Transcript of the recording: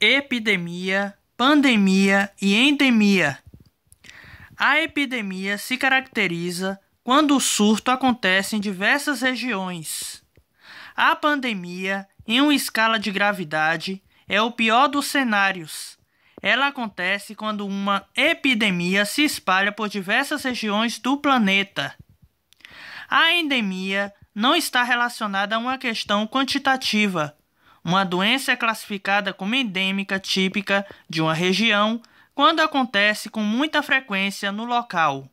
epidemia, pandemia e endemia. A epidemia se caracteriza quando o surto acontece em diversas regiões. A pandemia, em uma escala de gravidade, é o pior dos cenários. Ela acontece quando uma epidemia se espalha por diversas regiões do planeta. A endemia não está relacionada a uma questão quantitativa, uma doença é classificada como endêmica típica de uma região quando acontece com muita frequência no local.